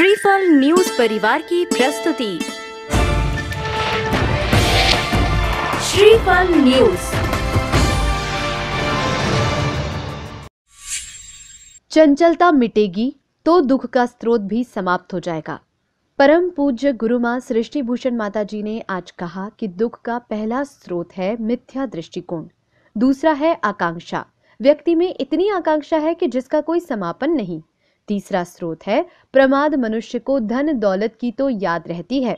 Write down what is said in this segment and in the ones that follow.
श्रीफल न्यूज परिवार की प्रस्तुति श्रीफल न्यूज चंचलता मिटेगी तो दुख का स्रोत भी समाप्त हो जाएगा परम पूज्य गुरु माँ सृष्टि भूषण माता जी ने आज कहा कि दुख का पहला स्रोत है मिथ्या दृष्टिकोण दूसरा है आकांक्षा व्यक्ति में इतनी आकांक्षा है कि जिसका कोई समापन नहीं तीसरा स्रोत है प्रमाद मनुष्य को धन दौलत की तो याद रहती है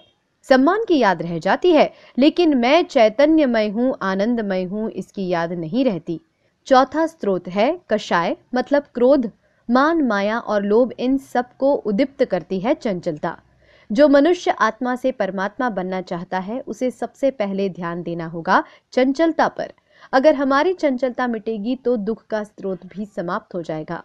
सम्मान की याद रह जाती है लेकिन मैं चैतन्यमय हूँ आनंदमय हूँ इसकी याद नहीं रहती चौथा स्रोत है कषाय मतलब क्रोध मान माया और लोभ इन सब को उदीप्त करती है चंचलता जो मनुष्य आत्मा से परमात्मा बनना चाहता है उसे सबसे पहले ध्यान देना होगा चंचलता पर अगर हमारी चंचलता मिटेगी तो दुख का स्रोत भी समाप्त हो जाएगा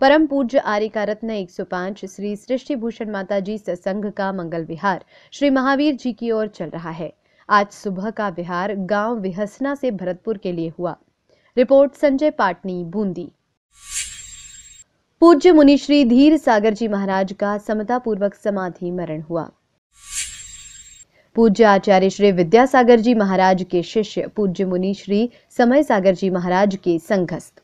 परम पूज्य का रत्न पांच श्री सृष्टि भूषण माता जी संघ का मंगल विहार श्री महावीर जी की ओर चल रहा है आज सुबह का विहार गांव विहसना से भरतपुर के लिए हुआ रिपोर्ट संजय पाटनी बूंदी पूज्य मुनि श्री धीर सागर जी महाराज का समतापूर्वक समाधि मरण हुआ पूज्य आचार्य श्री विद्यासागर जी महाराज के शिष्य पूज्य मुनि श्री समय सागर जी महाराज के संघस्थ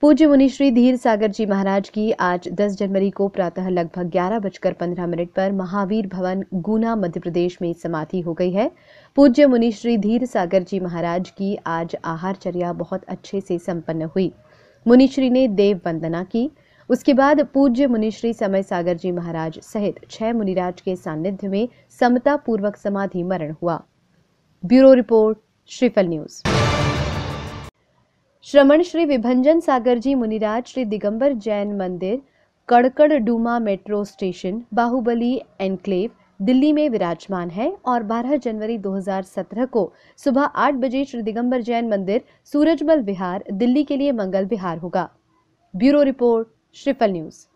पूज्य मुनि श्री धीर सागर जी महाराज की आज 10 जनवरी को प्रातः लगभग ग्यारह बजकर पंद्रह मिनट पर महावीर भवन गुना मध्य प्रदेश में समाधि हो गई है पूज्य मुनि श्री धीर सागर जी महाराज की आज आहारचर्या बहुत अच्छे से संपन्न हुई मुनिश्री ने देव वंदना की उसके बाद पूज्य मुनिश्री समय सागर जी महाराज सहित छह मुनिराज के सानिध्य में समता पूर्वक समाधि मरण हुआ ब्यूरो रिपोर्ट श्रीफल न्यूज़ श्रमण श्री विभंजन सागर जी मुनिराज Shri Digambar Jain Mandir Karkardooma metro station Bahubali enclave Delhi में विराजमान है और 12 जनवरी 2017 को सुबह 8 बजे श्री दिगंबर जैन मंदिर सूरजमल विहार दिल्ली के लिए मंगल विहार होगा ब्यूरो रिपोर्ट श्रीफल न्यूज़